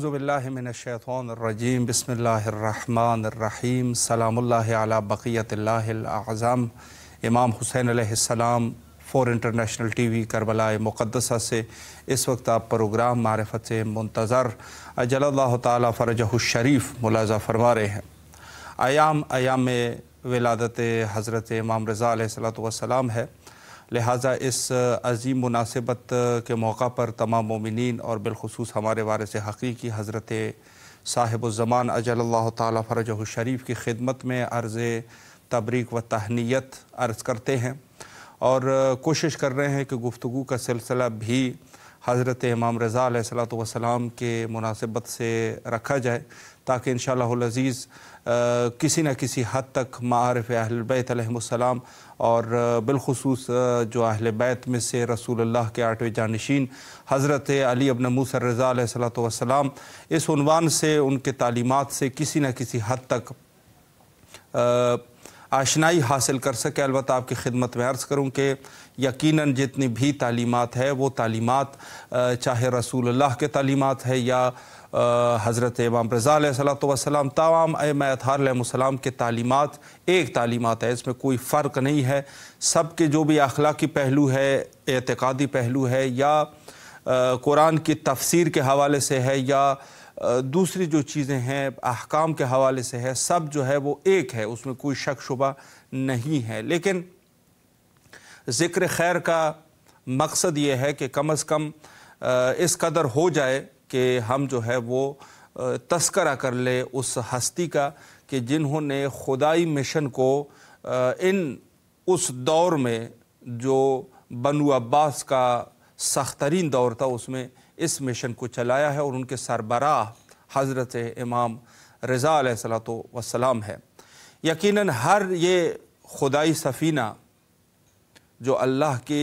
अज़बिल्लाशैतरजीम बसमीम सलाम्ल बक़ीतम इमाम हुसैन सलाम for international T V Karbala मुक़दसा से इस वक्त आप प्रोग्राम मारफत से मुंतज़र अजल शरीफ मुलाजा फरमा रहे हैं आयाम आयाम विलादत हज़रत इमाम रज़ा सलाम है लिहाजा इस अजीम मुनासिबत के मौका पर तमाम ममिन और बिलखसूस हमारे वारस हकीकी हज़रत साहिबुलज़मान अजल तरज शरीफ की खिदमत में अर्ज़ तबरीक व तहनीत अर्ज़ करते हैं और कोशिश कर रहे हैं कि गुफ्तु का सिलसिला भी हज़रत इमाम रज़ा सलाम के मुनासिबत से रखा जाए ताकि इन शज़ीज़ किसी न किसी हद तक मारफ़ अहल बैतम और बिलखसूस जो अहल बैत में से रसूल के आठवें जानशीन हज़रत अली अबन मूसर रज़ा सलाम इस उनवान से उनके तालीमत से किसी न किसी हद तक आशनाई हासिल कर सके अलबत् आपकी खिदमत में अर्ज़ करूँ कि यकीनन जितनी भी तालीमत है वो तालीमत चाहे रसूल के तालीमत है या हज़रत इमाम वसलाम तमाम अम अतारम के तालीमत एक तालीमत है इसमें कोई फ़र्क नहीं है सब के जो भी अखलाकी पहलू है एतकादी पहलू है या कुरान की तफसीर के हवाले से है या दूसरी जो चीज़ें हैं अहकाम के हवाले से है सब जो है वो एक है उसमें कोई शक शुबा नहीं है लेकिन ज़िक्र खैर का मकसद ये है कि कम अज़ कम इस कदर हो जाए कि हम जो है वो तस्करा कर ले उस हस्ती का कि जिन्होंने खुदाई मिशन को इन उस दौर में जो बनु अब्बास का सख्त तरीन दौर था उसमें इस मिशन को चलाया है और उनके सरबराह हज़रत इमाम रज़ा सलातो वसलाम है यकीनन हर ये खुदाई सफ़ीना जो अल्लाह के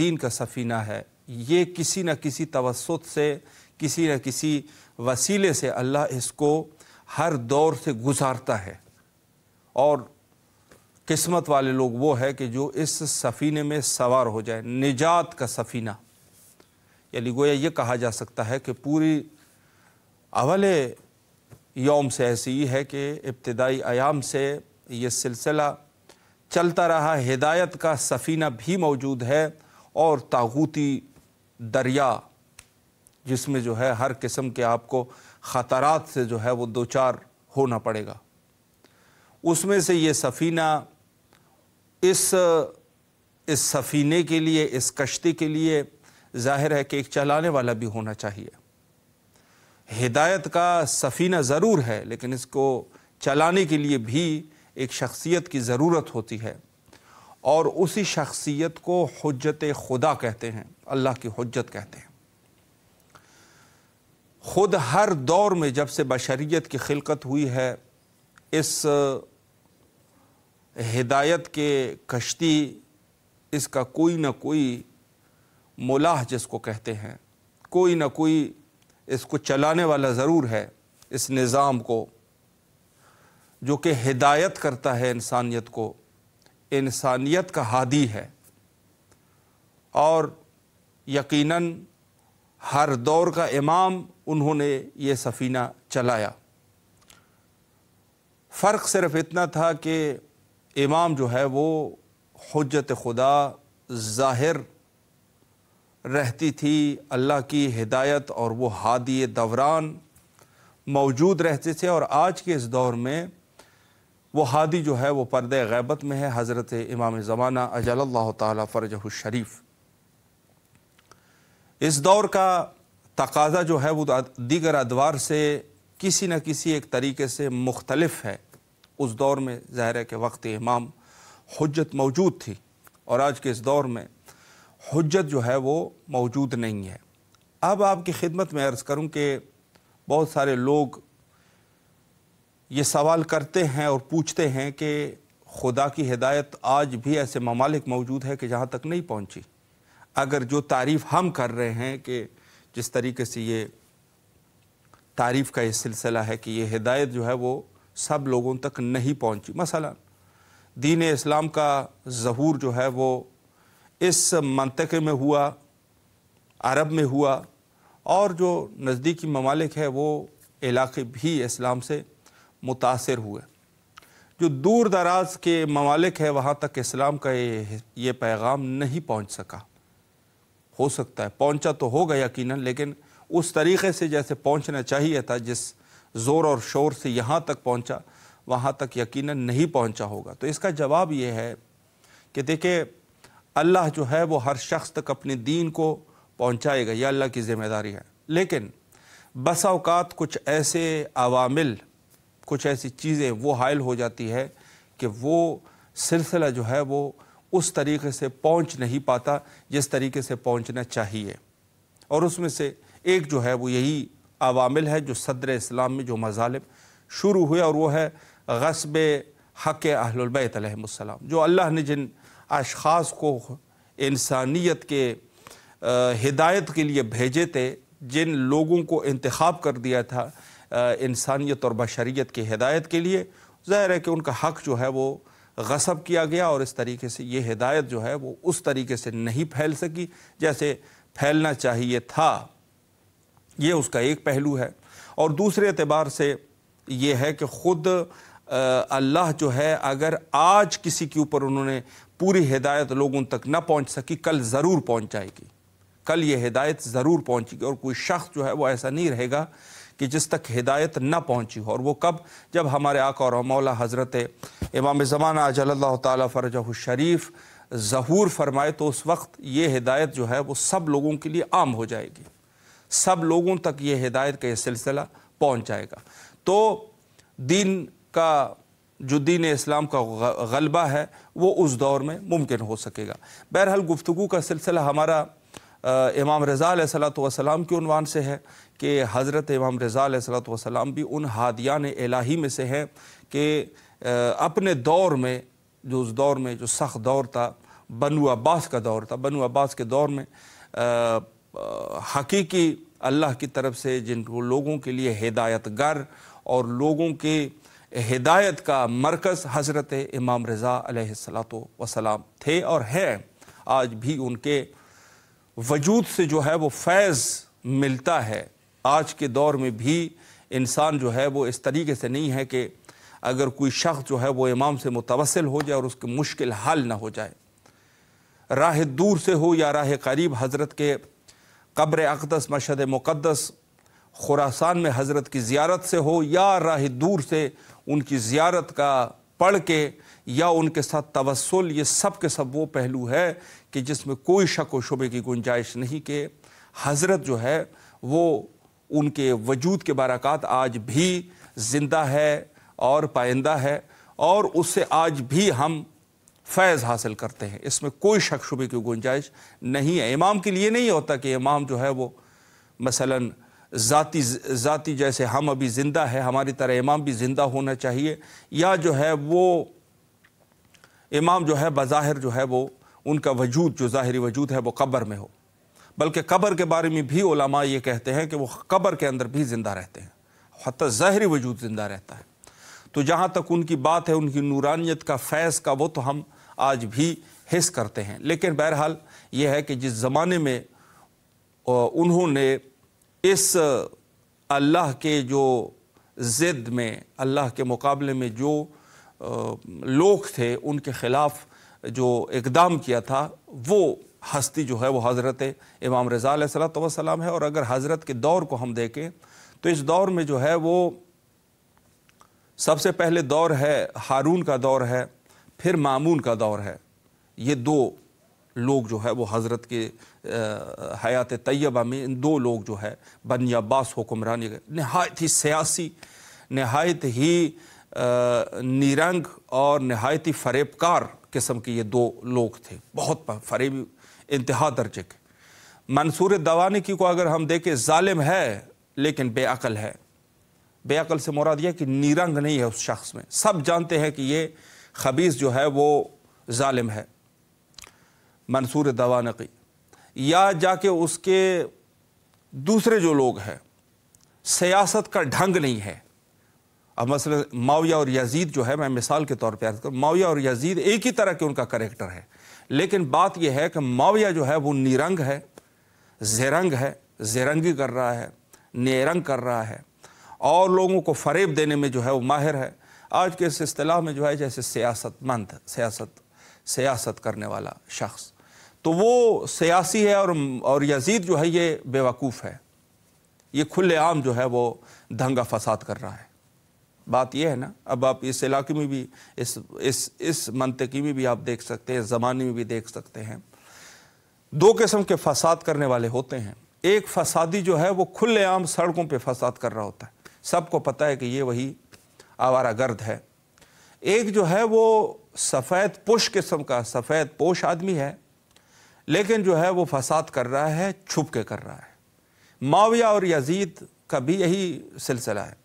दीन का सफ़ीना है ये किसी न किसी तवसत से किसी न किसी वसीले से अल्लाह इसको हर दौर से गुजारता है और किस्मत वाले लोग वो है कि जो इस सफ़ीने में सवार हो जाए निजात का सफ़ीना यानी गोया ये कहा जा सकता है कि पूरी अवल योम से ऐसी ही है कि इब्तदाई आयाम से ये सिलसिला चलता रहा हिदायत का सफ़ीना भी मौजूद है और तागूती दरिया जिसमें जो है हर किस्म के आपको ख़तरात से जो है वो दो चार होना पड़ेगा उसमें से ये सफ़ीना इस इस सफ़ीने के लिए इस कश्ती के लिए ज़ाहिर है कि एक चलाने वाला भी होना चाहिए हिदायत का सफ़ीना ज़रूर है लेकिन इसको चलाने के लिए भी एक शख्सियत की ज़रूरत होती है और उसी शख्सियत को हजत खुदा कहते हैं अल्लाह की हजत कहते हैं ख़ुद हर दौर में जब से बशरीत की खिलकत हुई है इस हिदायत के कश्ती इसका कोई ना कोई मोलाह जिसको कहते हैं कोई ना कोई इसको चलाने वाला ज़रूर है इस निज़ाम को जो कि हिदायत करता है इंसानियत को इंसानियत का हादी है और यकीनन हर दौर का इमाम उन्होंने ये सफ़ीना चलाया फ़र्क सिर्फ इतना था कि इमाम जो है वो हजत खुदा ज़ाहिर रहती थी अल्लाह की हिदायत और वो हादिय दौरान मौजूद रहते थे और आज के इस दौर में वो हादी जो है वो पर्द गैबत में है हज़रत इमाम ज़माना अजल तरजरीफ़ शरीफ़ इस दौर का तकाजा जो है वो दीगर अदवार से किसी न किसी एक तरीके से मुख्तलफ है उस दौर में ज़ाहिर है कि वक्त इमाम हजत मौजूद थी और आज के इस दौर में हजत जो है वो मौजूद नहीं है अब आपकी खिदमत में अर्ज़ करूँ कि बहुत सारे लोग ये सवाल करते हैं और पूछते हैं कि खुदा की हिदायत आज भी ऐसे ममालिक मौजूद है कि जहाँ तक नहीं पहुँची अगर जो तारीफ हम कर रहे हैं कि जिस तरीके से ये तारीफ़ का ये सिलसिला है कि ये हिदायत जो है वो सब लोगों तक नहीं पहुंची मसला दीन इस्लाम का जहूर जो है वो इस मनतक़े में हुआ अरब में हुआ और जो नज़दीकी ममालिक है वो इलाके भी इस्लाम से मुतासर हुए जो दूर दराज के ममालिक है वहाँ तक इस्लाम का ये ये पैगाम नहीं पहुँच सका हो सकता है पहुंचा तो होगा यकीन लेकिन उस तरीक़े से जैसे पहुंचना चाहिए था जिस ज़ोर और शोर से यहाँ तक पहुंचा वहाँ तक यकीन नहीं पहुंचा होगा तो इसका जवाब ये है कि देखिए अल्लाह जो है वो हर शख्स तक अपने दीन को पहुँचाएगा यह अल्लाह की ज़िम्मेदारी है लेकिन बसाओकात कुछ ऐसे अवामिल कुछ ऐसी चीज़ें वो हायल हो जाती है कि वो सिलसिला जो है वो उस तरीके से पहुंच नहीं पाता जिस तरीके से पहुंचना चाहिए और उसमें से एक जो है वो यही अवामिल है जो सदर इस्लाम में जो मजालिम शुरू हुए और वो है गसब हक अहलबैतम जो अल्लाह ने जिन अशास को इंसानियत के हिदायत के लिए भेजे थे जिन लोगों को इंतखब कर दिया था इंसानियत और बशरीत की हिदायत के लिए ज़ाहिर है कि उनका हक जो है वो गसब किया गया और इस तरीके से ये हिदायत जो है वो उस तरीके से नहीं फैल सकी जैसे फैलना चाहिए था ये उसका एक पहलू है और दूसरे अतबार से ये है कि ख़ुद अल्लाह जो है अगर आज किसी के ऊपर उन्होंने पूरी हिदायत लोगों तक ना पहुंच सकी कल ज़रूर पहुंच जाएगी कल ये हिदायत ज़रूर पहुंचेगी और कोई शख्स जो है वो ऐसा नहीं रहेगा कि जिस तक हिदायत न पहुँची हो और वो कब जब हमारे आका और मौला हज़रत इमाम ज़माना अजल्ला तरजह शरीफ़ ज़हूर फरमाए तो उस वक्त ये हिदायत जो है वो सब लोगों के लिए आम हो जाएगी सब लोगों तक ये हिदायत का यह सिलसिला पहुँच जाएगा तो दीन का जो दीन इस्लाम का गलबा है वो उस दौर में मुमकिन हो सकेगा बहरहाल गुफ्तु का सिलसिला हमारा इमाम रज़ा सलात वसलाम के उनवान से है कि हज़रत इमाम रज़ा सलाम भी उन हादियान एलाही में से हैं कि अपने दौर में जो उस दौर में जो सख्त दौर था बनु अब्बास का दौर था बनु अब्बास के दौर में हकीकी अल्लाह की तरफ से जिन लोगों के लिए हिदायतगर और लोगों के हिदायत का मरकज़ हज़रत इमाम रज़ा वसलाम थे और हैं आज भी उनके वजूद से जो है वो फैज़ मिलता है आज के दौर में भी इंसान जो है वो इस तरीके से नहीं है कि अगर कोई शख्स जो है वो इमाम से मुतवसल हो जाए और उसके मुश्किल हाल ना हो जाए राह दूर से हो या राह करीब हज़रत के कब्र अकदस मशद मुक़दस खुरासान में हज़रत की ज़्यारत से हो या राह दूर से उनकी ज़्यारत का पढ़ के या उनके साथ तवसल ये सब के सब वो पहलू है कि जिसमें कोई शक व शुबे की गुंजाइश नहीं कि हज़रत जो है वो उनके वजूद के बारक़ात आज भी ज़िंदा है और पाइंदा है और उससे आज भी हम फैज़ हासिल करते हैं इसमें कोई शक शुबे की गुंजाइश नहीं है इमाम के लिए नहीं होता कि इमाम जो है वो मसलन ज़ाती ज़ाती जैसे हम अभी ज़िंदा है हमारी तरह इमाम भी ज़िंदा होना चाहिए या जो है वो इमाम जो है बज़ाहिर जो है वो उनका वजूद जो ज़ाहरी वजूद है वो कब्र में हो बल्कि कब्र के बारे में भी ओलामा ये कहते हैं कि वो कब्र के अंदर भी ज़िंदा रहते हैं हती ज़ाहरी वजूद ज़िंदा रहता है तो जहाँ तक उनकी बात है उनकी नूरानियत का फैज़ का वो तो हम आज भी हिस करते हैं लेकिन बहरहाल ये है कि जिस ज़माने में उन्होंने इस अल्लाह के जो ज़िद में अल्लाह के मुकाबले में जो लोग थे उनके ख़िलाफ़ जो इकदाम किया था वो हस्ती जो है वो हज़रत इमाम रज़ा सलाम है और अगर हज़रत के दौर को हम देखें तो इस दौर में जो है वो सबसे पहले दौर है हारून का दौर है फिर मामून का दौर है ये दो लोग जो है वो हज़रत के हयात तैयबा में इन दो लोग जो है बन अब्बास हुक्मरान नहायत ही सियासी नहायत ही निरंग और नहायत ही फरेबकार किस्म के ये दो लोग थे बहुत फरेबी इंतहा दर्जे के मंसूर दवानी की को अगर हम देखें ालिम है लेकिन बेअल है बेअल से मुराद यह कि नीरंग नहीं है उस शख्स में सब जानते हैं कि ये खबीस जो है वो ालिम है मंसूर दवानकी या जाके उसके दूसरे जो लोग हैं सियासत का ढंग नहीं है अब मसल माविया और यजीद जो है मैं मिसाल के तौर पर अर्ज करूँ माविया और यजीद एक ही तरह के उनका करेक्टर है लेकिन बात यह है कि माविया जो है वो निरंग है जेरंग है जेरंगी कर रहा है नेरंग कर रहा है और लोगों को फरेब देने में जो है वो माहिर है आज के इस अतलाह में जो है जैसे सियासतमंद सियासत सियासत करने वाला शख्स तो वो सियासी है और और यजीद जो है ये बेवकूफ़ है ये खुलेआम जो है वो दंगा फसाद कर रहा है बात यह है ना अब आप इस इलाके में भी इस इस इस मनतकी में भी आप देख सकते हैं ज़माने में भी देख सकते हैं दो किस्म के फसाद करने वाले होते हैं एक फसादी जो है वो खुलेआम सड़कों पे फसाद कर रहा होता है सबको पता है कि ये वही आवारा गर्द है एक जो है वो सफ़ेद पुश किस्म का सफ़ेद पोश आदमी है लेकिन जो है वो फसाद कर रहा है छुप के कर रहा है माविया और यजीद का भी यही सिलसिला है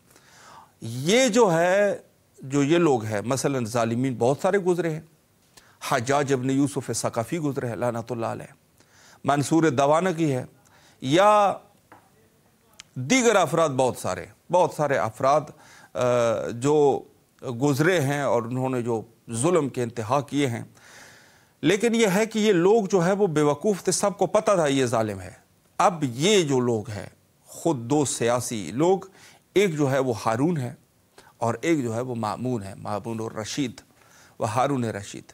ये जो है जो ये लोग हैं मसलन ालिमीन बहुत सारे गुजरे हैं हजाज अबन यूसुफ सकाफ़ी गुजरे हैं है मंसूर की है या दीगर अफराद बहुत सारे बहुत सारे अफराद जो गुजरे हैं और उन्होंने जो जुल्म के इंतहा किए हैं लेकिन यह है कि ये लोग जो है वो बेवकूफ़ थे सबको पता था ये ालिम है अब ये जो लोग हैं ख़ुद दो सियासी लोग एक जो है वो हारून है और एक जो है वो मामून है मामून और रशीद व हारून रशीद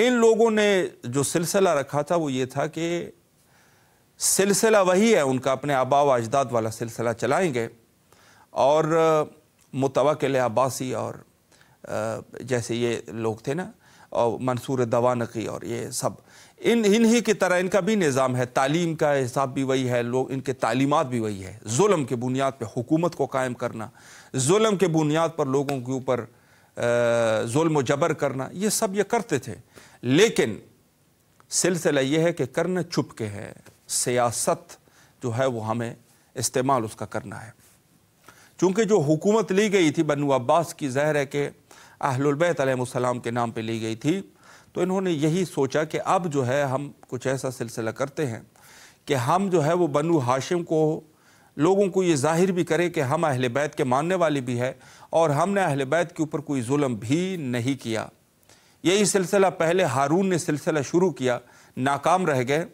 इन लोगों ने जो सिलसिला रखा था वो ये था कि सिलसिला वही है उनका अपने आबा व अजदाद वाला सिलसिला चलाएंगे और मुतवक्ल अब्बासी और जैसे ये लोग थे ना और मंसूर दवानकी और ये सब इन इन्हीं की तरह इनका भी निज़ाम है तालीम का हिसाब भी वही है लोग इनके तालीमत भी वही है जुल्म के बुनियाद पर हुकूमत को कायम करना जुल्म के बुनियाद पर लोगों के ऊपर जुल्म जबर करना ये सब ये करते थे लेकिन सिलसिला ये है कि करना चुप के है सियासत जो है वो हमें इस्तेमाल उसका करना है चूँकि जो हुकूमत ली गई थी बनू अब्बास की जहर है कि अहलबैत के नाम पर ली गई थी तो इन्होंने यही सोचा कि अब जो है हम कुछ ऐसा सिलसिला करते हैं कि हम जो है वो बनु हाशिम को लोगों को ये जाहिर भी करें कि हम अहल बैत के मानने वाले भी हैं और हमने अहल बैत के ऊपर कोई जुल्म भी नहीं किया यही सिलसिला पहले हारून ने सिलसिला शुरू किया नाकाम रह गए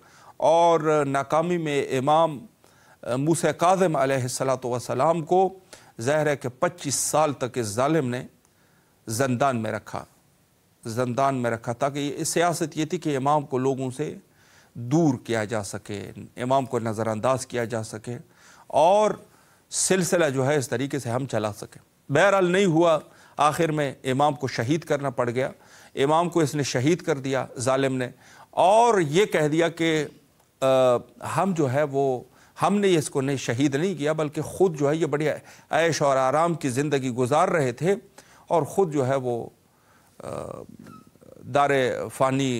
और नाकामी में इमाम मूस काजम सलाम को जहर के पच्चीस साल तक इस ालिम ने जंदान में रखा जंदान में रखा ताकि सियासत ये थी कि इमाम को लोगों से दूर किया जा सके इमाम को नज़रअंदाज किया जा सके और सिलसिला जो है इस तरीके से हम चला सकें बहरहाल नहीं हुआ आखिर में इमाम को शहीद करना पड़ गया इमाम को इसने शहीद कर दिया ालिम ने और ये कह दिया कि हम जो है वो हमने इसको नहीं शहीद नहीं किया बल्कि ख़ुद जो है ये बढ़िया ऐश और आराम की ज़िंदगी गुजार रहे थे और ख़ुद जो है वो दार फ़ानी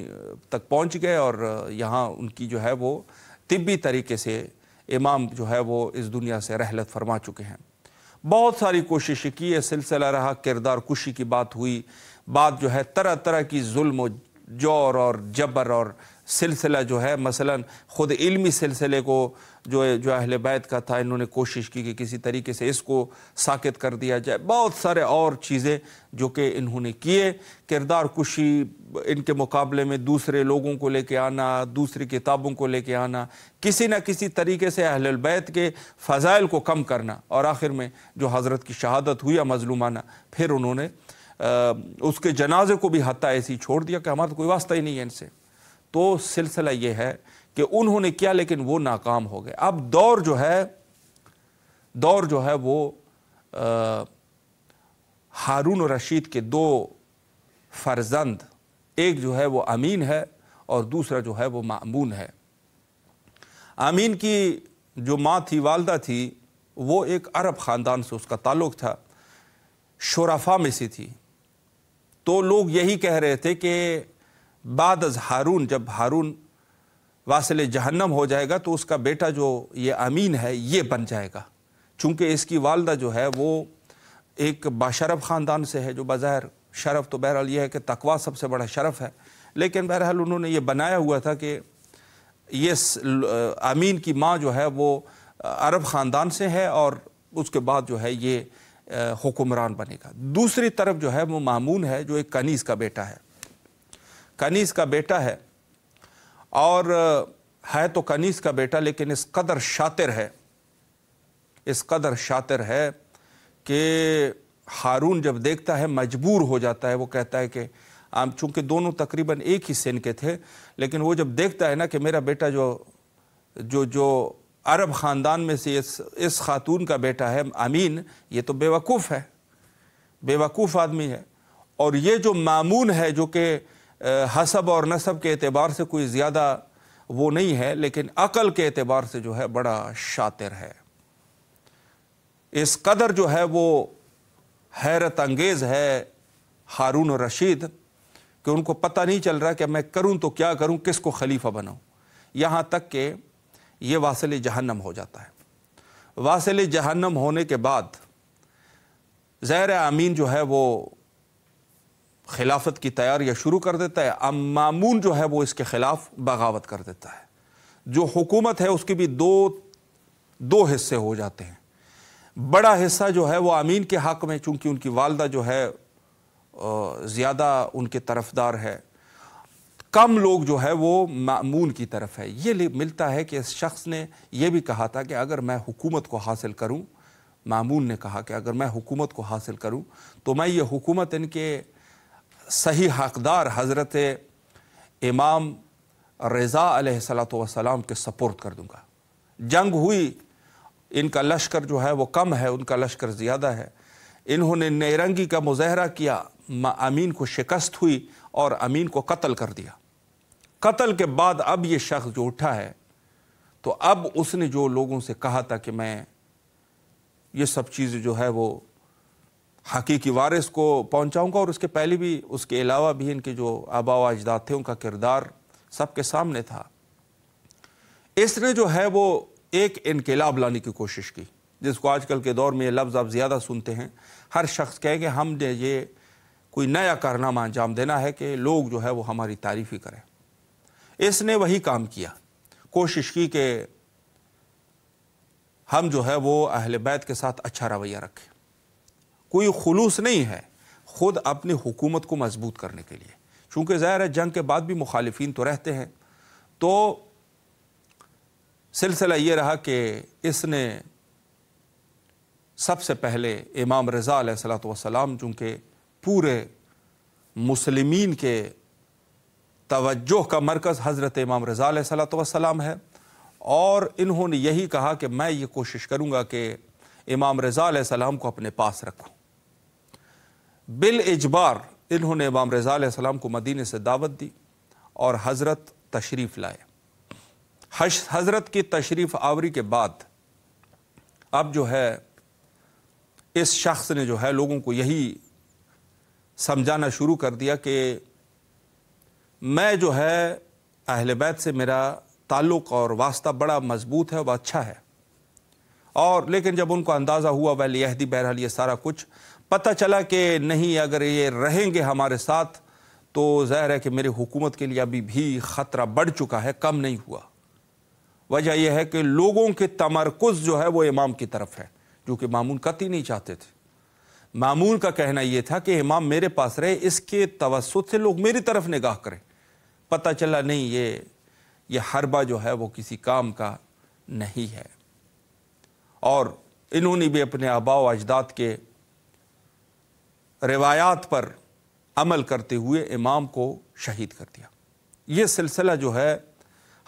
तक पहुंच गए और यहाँ उनकी जो है वो तिब्बी तरीके से इमाम जो है वो इस दुनिया से रहलत फरमा चुके हैं बहुत सारी कोशिशें की ये सिलसिला रहा किरदार कुशी की बात हुई बात जो है तरह तरह की जुल्म जोर और जबर और सिलसिला जो है मसला ख़ुद इलमी सिलसिले को जो जो अहल बैत का था इन्होंने कोशिश की कि किसी तरीके से इसको साकित कर दिया जाए बहुत सारे और चीज़ें जो कि इन्होंने किए किरदार कुशी इनके मुकाबले में दूसरे लोगों को लेके आना दूसरी किताबों को लेके आना किसी न किसी तरीके से अहलबैत के फ़ज़ाइल को कम करना और आखिर में जो हज़रत की शहादत हुई मजलूमाना फिर उन्होंने आ, उसके जनाजे को भी हत्या ऐसी छोड़ दिया कि हमारा तो कोई वास्ता ही नहीं है इनसे तो सिलसिला ये है कि उन्होंने किया लेकिन वो नाकाम हो गए अब दौर जो है दौर जो है वो आ, हारून और रशीद के दो फर्जंद एक जो है वो अमीन है और दूसरा जो है वो मामून है अमीन की जो माँ थी वालदा थी वो एक अरब ख़ानदान से उसका ताल्लुक था शराफा में से थी तो लोग यही कह रहे थे कि बाद अज हारून जब हारून वासल जहन्नम हो जाएगा तो उसका बेटा जो ये अमीन है ये बन जाएगा चूँकि इसकी वालदा जो है वो एक बाशरफ ख़ानदान से है जो बाहर शरफ़ तो बहरहाल यह है कि तकवा सबसे बड़ा शरफ़ है लेकिन बहरहाल उन्होंने ये बनाया हुआ था कि ये अमीन की माँ जो है वो अरब ख़ानदान से है और उसके बाद जो है ये हुक्मरान बनेगा दूसरी तरफ जो है वो मामून है जो एक कनीज़ का बेटा है कनीस का बेटा है और है तो कनीस का बेटा लेकिन इस कदर शातिर है इस कदर शातिर है कि हारून जब देखता है मजबूर हो जाता है वो कहता है कि आम चूँकि दोनों तकरीबन एक ही सेन के थे लेकिन वो जब देखता है ना कि मेरा बेटा जो जो जो अरब ख़ानदान में से इस इस खातून का बेटा है अमीन ये तो बेवकूफ़ है बेवकूफ़ आदमी है और ये जो मामून है जो कि हसब और नसब के अतबार से कोई ज़्यादा वो नहीं है लेकिन अकल के अतबार से जो है बड़ा शातिर है इस कदर जो है वो हैरत अंगेज़ है हारून रशीद कि उनको पता नहीं चल रहा कि मैं करूं तो क्या करूं किस को खलीफा बनाऊं यहाँ तक कि ये वासिल जहन्नम हो जाता है वासिल जहन्नम होने के बाद ज़ैर आमीन जो है वो खिलाफत की तैयारियाँ शुरू कर देता है अब मामून जो है वो इसके ख़िलाफ़ बगावत कर देता है जो हुकूमत है उसके भी दो दो हिस्से हो जाते हैं बड़ा हिस्सा जो है वो अमीन के हक़ में चूँकि उनकी वालदा जो है ज़्यादा उनके तरफदार है कम लोग जो है वो मामून की तरफ है ये मिलता है कि इस शख्स ने यह भी कहा था कि अगर मैं हुकूमत को हासिल करूं मामून ने कहा कि अगर मैं हुकूमत को हासिल करूं तो मैं ये हुकूमत इनके सही हकदार हज़रत इमाम रज़ा सलाम के सपोर्ट कर दूँगा जंग हुई इनका लश्कर जो है वो कम है उनका लश्कर ज़्यादा है इन्होंने नेरंगी का मुजाहरा किया अमीन को शिकस्त हुई और अमीन को कत्ल कर दिया कत्ल के बाद अब ये शख्स जो उठा है तो अब उसने जो लोगों से कहा था कि मैं ये सब चीज़ जो है वो हकीकी वारिस को पहुंचाऊंगा और उसके पहले भी उसके अलावा भी इनके जो आबा व अजदाद थे उनका किरदार सबके सामने था इसने जो है वो एक इनकलाब लाने की कोशिश की जिसको आजकल के दौर में ये लफ्ज़ आप ज़्यादा सुनते हैं हर शख्स कहेंगे हमने ये कोई नया कारनामा अंजाम देना है कि लोग जो है वो हमारी तारीफ़ ही करें इसने वही काम किया कोशिश की कि हम जो है वो अहल बैत के साथ अच्छा रवैया रखें कोई खलूस नहीं है ख़ुद अपनी हुकूमत को मजबूत करने के लिए चूँकि ज़ाहिर है जंग के बाद भी मुखालफन तो रहते हैं तो सिलसिला ये रहा कि इसने सबसे पहले इमाम रज़ा सलाम चूँकि पूरे मुसलमीन के तवज्जो का मरकज़ हज़रत इमाम रज़ा सलाम है और इन्होंने यही कहा कि मैं ये कोशिश करूँगा कि इमाम रज़ा सलाम को अपने पास रखूँ बिल इजबार इन्होंने इमाम रज़ा को मदीने से दावत दी और हज़रत तशरीफ़ लाए हज़रत की तशरीफ़ आवरी के बाद अब जो है इस शख्स ने जो है लोगों को यही समझाना शुरू कर दिया कि मैं जो है अहल बैत से मेरा ताल्लुक़ और वास्ता बड़ा मज़बूत है वह अच्छा है और लेकिन जब उनको अंदाज़ा हुआ वह लिहदी बहरहाल ये सारा कुछ पता चला कि नहीं अगर ये रहेंगे हमारे साथ तो ज़ाहिर है कि मेरे हुकूमत के लिए अभी भी ख़तरा बढ़ चुका है कम नहीं हुआ वजह यह है कि लोगों के तमरकज़ जो है वो इमाम की तरफ है जो कि मामून कतई नहीं चाहते थे मामून का कहना यह था कि इमाम मेरे पास रहे इसके तवसत से लोग मेरी तरफ निगाह करें पता चला नहीं ये ये हरबा जो है वो किसी काम का नहीं है और इन्होंने भी अपने आबाव अजदाद के रिवायात पर अमल करते हुए इमाम को शहीद कर दिया ये सिलसिला जो है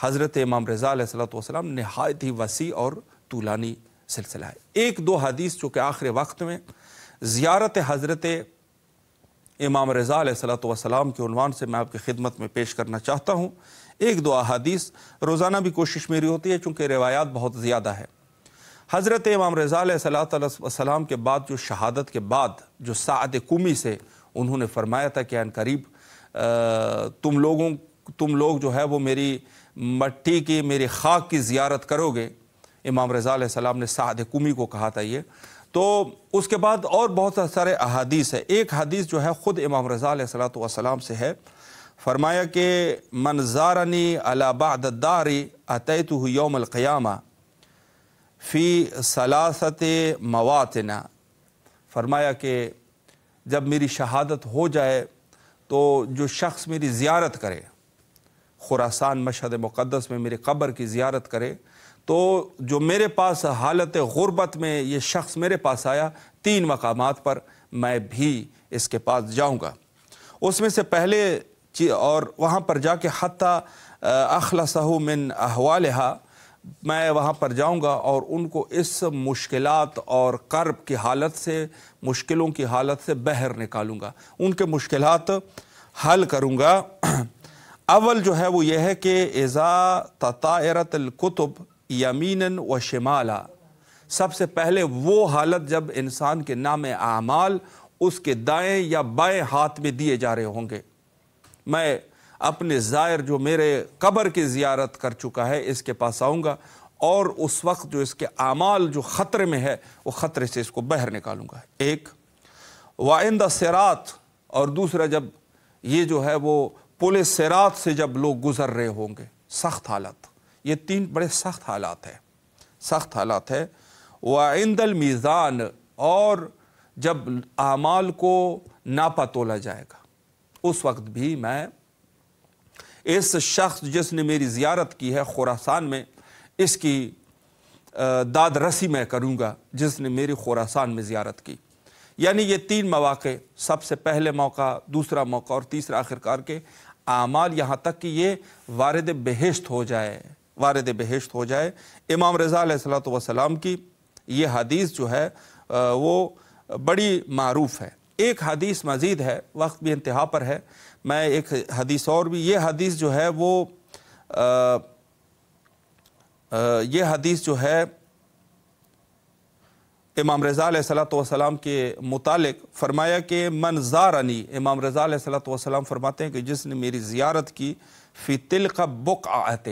हज़रत इमाम रज़ा सलाम नहायत ही वसी और तूलानी सिलसिला है एक दो हदीस जो कि वक्त में ज़्यारत हज़रत इमाम रज़ा सलाम के उनवान से मैं आपकी खिदमत में पेश करना चाहता हूँ एक दो हदीस रोज़ाना भी कोशिश मेरी होती है चूँकि रिवायात बहुत ज़्यादा है हज़रत इमाम रज़ा सलाम के बाद जो शहादत के बाद जो साद कुमी से उन्होंने फरमाया था कि अन करीब तुम लोगों तुम लोग जो है वो मेरी मट्टी की मेरी खाक की ज़ियारत करोगे इमाम रज़ा सलाम ने साद कुमी को कहा था ये तो उसके बाद और बहुत सारे अहादीस है एक हदीस जो है ख़ुद इमाम रज़ा सलाम से है फरमाया कि मनजारनी अलाबादारी दारी तो योमल फ़ी सलासत मवातना फरमाया कि जब मेरी शहादत हो जाए तो जो शख्स मेरी ज़्यारत करे खुरासान मशहद मुक़दस में मेरी कब्र की ज़्यारत करे तो जो मेरे पास हालत गुरबत में ये शख्स मेरे पास आया तीन मकाम पर मैं भी इसके पास जाऊँगा उसमें से पहले और वहाँ पर जाके हती अखलसहु मिन अहवाल मैं वहाँ पर जाऊँगा और उनको इस मुश्किल और कर्ब की हालत से मुश्किलों की हालत से बहर निकालूँगा उनके मुश्किल हल करूँगा अव्वल जो है वो यह है कि एज़ा ततारतलकुतुब यमीन व शिमला सबसे पहले वो हालत जब इंसान के नाम आमाल उसके दाएँ या बाएँ हाथ में दिए जा रहे होंगे मैं अपने ज़ायर जो मेरे कब्र की ज़ियारत कर चुका है इसके पास आऊँगा और उस वक्त जो इसके अमाल जो ख़तरे में है वो ख़तरे से इसको बाहर निकालूंगा एक वाइंद सरात और दूसरा जब ये जो है वो पुल सरात से जब लोग गुज़र रहे होंगे सख्त हालत ये तीन बड़े सख्त हालात हैं सख्त हालात है वाइंदल मीज़ान और जब आमाल को नापा तोला जाएगा उस वक्त भी मैं इस शख्स जिसने मेरी ज़्यारत की है खुरासान में इसकी दाद रसी मैं करूँगा जिसने मेरी खुरासान में ज़्यारत की यानी ये तीन मौाक़े सबसे पहले मौका दूसरा मौका और तीसरा आखिरकार के आमाल यहाँ तक कि ये वारद बहशत हो जाए वारद बहशत हो जाए इमाम रज़ा सलाम की ये हदीस जो है वो बड़ी मरूफ है एक हदीस मज़ीद है वक्त भी इंतहा पर है मैं एक हदीस और भी ये हदीस जो है वो आ, आ, ये हदीस जो है इमाम रज़ा वसलाम के मुतालिक फ़रमाया कि मन ज़ारनी इमाम रज़ा सलाम फरमाते हैं कि जिसने मेरी ज़ियारत की फ़ी तिल का बुक आते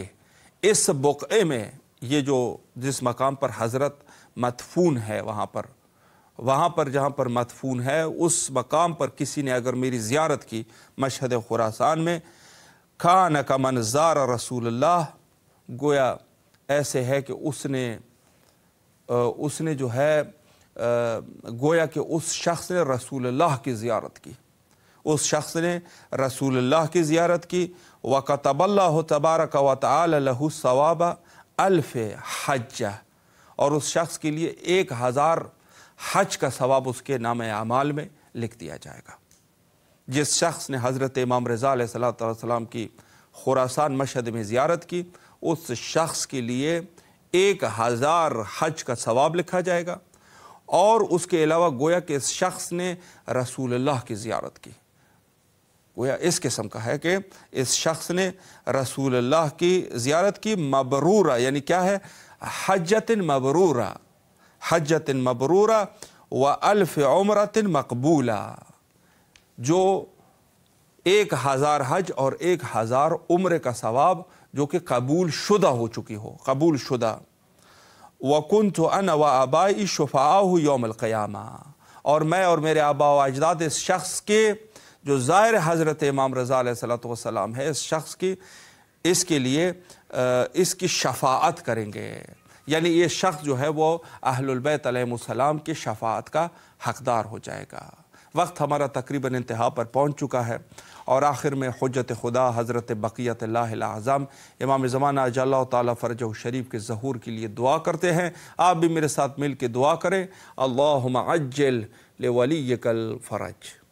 इस बुक में ये जो जिस मकाम पर हज़रत मदफून है वहाँ पर वहाँ पर जहाँ पर मदफून है उस मकाम पर किसी ने अगर मेरी ज़्यारत की मशहद खुरासान में खान का मनजार रसूलुल्लाह गोया ऐसे है कि उसने उसने जो है गोया कि उस शख्स ने अल्लाह की ज़्यारत की उस शख्स ने अल्लाह की ज़्यारत की व तबल्ला तबारक व तहु सवाबा अल्फ़ हज और उस शख्स के लिए एक हज़ार हज का सवाब उसके नाम अमाल में लिख दिया जाएगा जिस शख्स ने हज़रत इमाम रज़ा सलाम की खुरासान मशहद में ज़्यारत की उस शख्स के लिए एक हज़ार हज का सवाब लिखा जाएगा और उसके अलावा गोया के इस शख्स ने रसूलुल्लाह की ज़्यारत की गोया इस किस्म का है कि इस शख्स ने रसूलुल्लाह की ज़्यारत की मबरूरा यानी क्या है हजतिन मबरूरा हजत मबरूरा व अल्फ़ उमरत मकबूला जो एक हज़ार हज और एक हज़ार उम्र का सवाब जो कि कबूल शुदा हो चुकी हो कबूल शुदा वकुन तो अन व आबाई शफा हु योमक़्यामा और मैं और मेरे आबा व अजदाद इस शख्स के जो ज़ाहिर हज़रत इमाम रज़ा सलाम है इस शख्स की इसके लिए इसकी शफात करेंगे यानी ये शख्स जो है वो अहलबैत सलाम की शफात का हकदार हो जाएगा वक्त हमारा तकरीबन इंतहा पर पहुँच चुका है और आखिर में हजरत खुदा हज़रत बक़ियत लाज़म इमाम ज़माना जल्ला तरज शरीफ के जहूर के लिए दुआ करते हैं आप भी मेरे साथ मिल के दुआ करें अल्लाह अज्जल ले वली कल फ़रज